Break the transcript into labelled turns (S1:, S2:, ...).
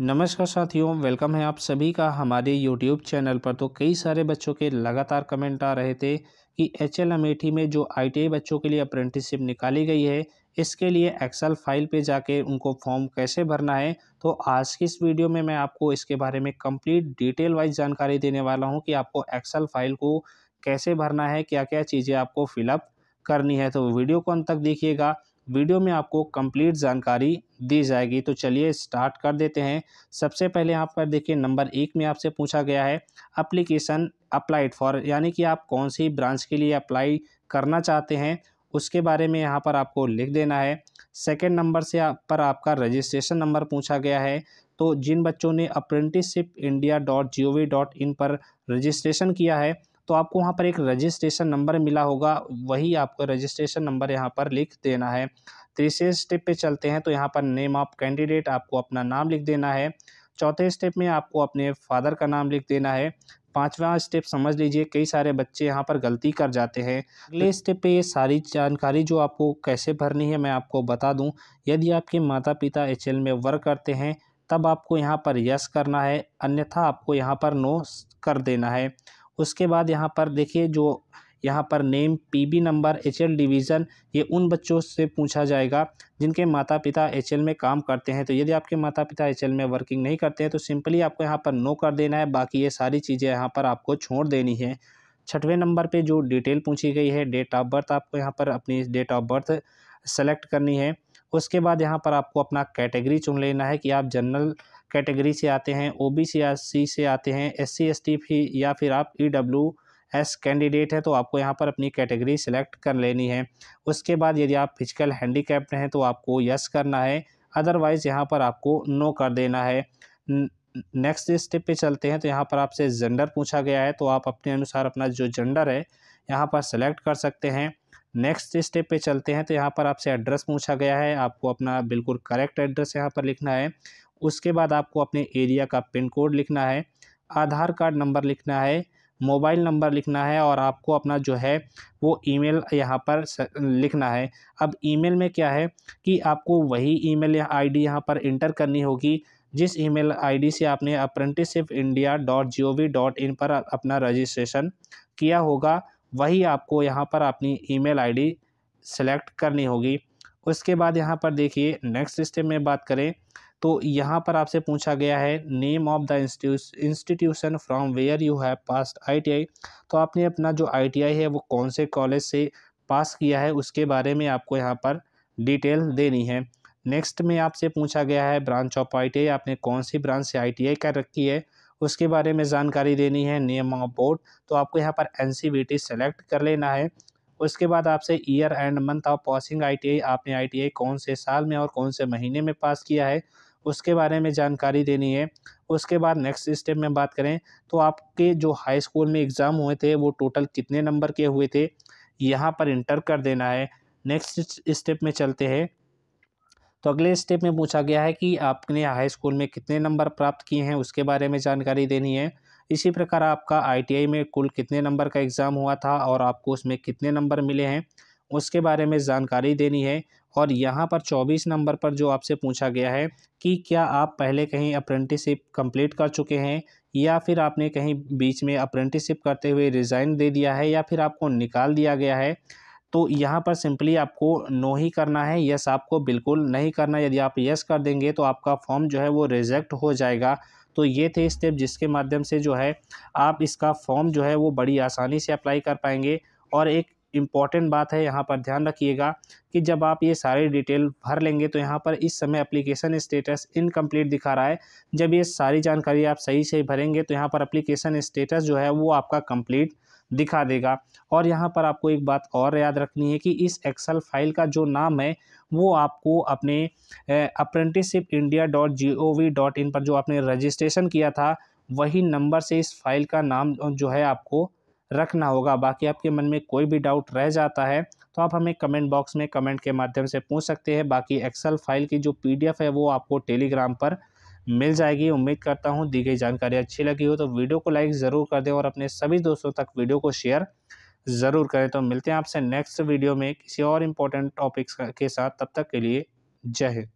S1: नमस्कार साथियों वेलकम है आप सभी का हमारे यूट्यूब चैनल पर तो कई सारे बच्चों के लगातार कमेंट आ रहे थे कि एच एल अमेठी में जो आई बच्चों के लिए अप्रेंटिसशिप निकाली गई है इसके लिए एक्सेल फाइल पे जाके उनको फॉर्म कैसे भरना है तो आज की इस वीडियो में मैं आपको इसके बारे में कंप्लीट डिटेल वाइज जानकारी देने वाला हूँ कि आपको एक्सेल फाइल को कैसे भरना है क्या क्या चीज़ें आपको फिलअप करनी है तो वीडियो को अंत तक देखिएगा वीडियो में आपको कंप्लीट जानकारी दी जाएगी तो चलिए स्टार्ट कर देते हैं सबसे पहले यहाँ पर देखिए नंबर एक में आपसे पूछा गया है अप्लीकेशन अप्लाइड फॉर यानी कि आप कौन सी ब्रांच के लिए अप्लाई करना चाहते हैं उसके बारे में यहाँ पर आपको लिख देना है सेकेंड नंबर से आप पर आपका रजिस्ट्रेशन नंबर पूछा गया है तो जिन बच्चों ने apprenticeship India dot G O V dot in पर रजिस्ट्रेशन किया है तो आपको वहाँ पर एक रजिस्ट्रेशन नंबर मिला होगा वही आपको रजिस्ट्रेशन नंबर यहाँ पर लिख देना है तीसरे तो स्टेप पे चलते हैं तो यहाँ पर नेम ऑफ कैंडिडेट आपको अपना नाम लिख देना है चौथे स्टेप में आपको अपने फादर का नाम लिख देना है पांचवा स्टेप समझ लीजिए कई सारे बच्चे यहाँ पर गलती कर जाते हैं अगले स्टेप पे ये सारी जानकारी जो आपको कैसे भरनी है मैं आपको बता दूं यदि आपके माता पिता एच में वर्क करते हैं तब आपको यहाँ पर यस करना है अन्यथा आपको यहाँ पर नो कर देना है उसके बाद यहाँ पर देखिए जो यहाँ पर name PB number HL division ये उन बच्चों से पूछा जाएगा जिनके माता पिता एचएल में काम करते हैं तो यदि आपके माता पिता एचएल में वर्किंग नहीं करते हैं तो सिंपली आपको यहाँ पर नो कर देना है बाकी ये सारी चीज़ें यहाँ पर आपको छोड़ देनी है छठवें नंबर पे जो डिटेल पूछी गई है डेट ऑफ बर्थ आपको यहाँ पर अपनी डेट ऑफ बर्थ सेलेक्ट करनी है उसके बाद यहाँ पर आपको अपना कैटेगरी चुन लेना है कि आप जनरल कैटेगरी से आते हैं ओ बी सी या सी से आते हैं S C S T fee या फिर आप ई डब्ल्यू एस कैंडिडेट है तो आपको यहाँ पर अपनी कैटेगरी सेलेक्ट कर लेनी है उसके बाद यदि आप फिजिकल हैंडीकैप्ड हैं तो आपको यस करना है अदरवाइज़ यहाँ पर आपको नो कर देना है नेक्स्ट स्टेप पे चलते हैं तो यहाँ पर आपसे जेंडर पूछा गया है तो आप अपने अनुसार अपना जो जेंडर है यहाँ पर सेलेक्ट कर सकते हैं नेक्स्ट स्टेप पे चलते हैं तो यहाँ पर आपसे एड्रेस पूछा गया है आपको अपना बिल्कुल करेक्ट एड्रेस यहाँ पर लिखना है उसके बाद आपको अपने एरिया का पिन कोड लिखना है आधार कार्ड नंबर लिखना है मोबाइल नंबर लिखना है और आपको अपना जो है वो ईमेल यहाँ पर लिखना है अब ईमेल में क्या है कि आपको वही ईमेल या आईडी यहाँ पर इंटर करनी होगी जिस ईमेल आईडी से आपने apprenticeship India dot G O V dot in पर अपना रजिस्ट्रेशन किया होगा वही आपको यहाँ पर अपनी ईमेल आईडी सेलेक्ट करनी होगी उसके बाद यहाँ पर देखिए नेक्स्ट सिस्टम में बात करें तो यहाँ पर आपसे पूछा गया है name of the institution from where you have pass ITI तो आपने अपना जो आईटीआई है वो कौन से कॉलेज से पास किया है उसके बारे में आपको यहाँ पर डिटेल देनी है नेक्स्ट में आपसे पूछा गया है ब्रांच ऑफ आईटीआई आपने कौन सी ब्रांच से आई कर रखी है उसके बारे में जानकारी देनी है नेम ऑफ बोर्ड तो आपको यहाँ पर एन सेलेक्ट कर लेना है उसके बाद आपसे year and month of passing ITI आपने आईटीआई कौन से साल में और कौन से महीने में पास किया है उसके बारे में जानकारी देनी है उसके बाद नेक्स्ट स्टेप में बात करें तो आपके जो हाई स्कूल में एग्ज़ाम हुए थे वो टोटल कितने नंबर के हुए थे यहाँ पर इंटर कर देना है नेक्स्ट स्टेप में चलते हैं तो अगले स्टेप में पूछा गया है कि आपने हाई स्कूल में कितने नंबर प्राप्त किए हैं उसके बारे में जानकारी देनी है इसी प्रकार आपका आईटीआई में कुल कितने नंबर का एग्ज़ाम हुआ था और आपको उसमें कितने नंबर मिले हैं उसके बारे में जानकारी देनी है और यहाँ पर चौबीस नंबर पर जो आपसे पूछा गया है कि क्या आप पहले कहीं अप्रेंटिसिप कंप्लीट कर चुके हैं या फिर आपने कहीं बीच में अप्रेंटिसिप करते हुए रिज़ाइन दे दिया है या फिर आपको निकाल दिया गया है तो यहाँ पर सिंपली आपको नो ही करना है यस आपको बिल्कुल नहीं करना यदि आप यस कर देंगे तो आपका फॉर्म जो है वो रिजेक्ट हो जाएगा तो ये थे स्टेप जिसके माध्यम से जो है आप इसका फॉर्म जो है वो बड़ी आसानी से अप्लाई कर पाएंगे और एक इम्पॉर्टेंट बात है यहाँ पर ध्यान रखिएगा कि जब आप ये सारे डिटेल भर लेंगे तो यहाँ पर इस समय एप्लीकेशन स्टेटस इनकम्प्लीट दिखा रहा है जब ये सारी जानकारी आप सही से भरेंगे तो यहाँ पर एप्लीकेशन स्टेटस जो है वो आपका कम्प्लीट दिखा देगा और यहाँ पर आपको एक बात और याद रखनी है कि इस एक्सल फाइल का जो नाम है वो आपको अपने apprenticeship India dot G O V dot in पर जो आपने रजिस्ट्रेशन किया था वही नंबर से इस फाइल का नाम जो है आपको रखना होगा बाकी आपके मन में कोई भी डाउट रह जाता है तो आप हमें कमेंट बॉक्स में कमेंट के माध्यम से पूछ सकते हैं बाकी एक्सेल फाइल की जो पीडीएफ है वो आपको टेलीग्राम पर मिल जाएगी उम्मीद करता हूँ दी गई जानकारी अच्छी लगी हो तो वीडियो को लाइक ज़रूर कर दें और अपने सभी दोस्तों तक वीडियो को शेयर ज़रूर करें तो मिलते हैं आपसे नेक्स्ट वीडियो में किसी और इम्पोर्टेंट टॉपिक्स के साथ तब तक के लिए जय हिंद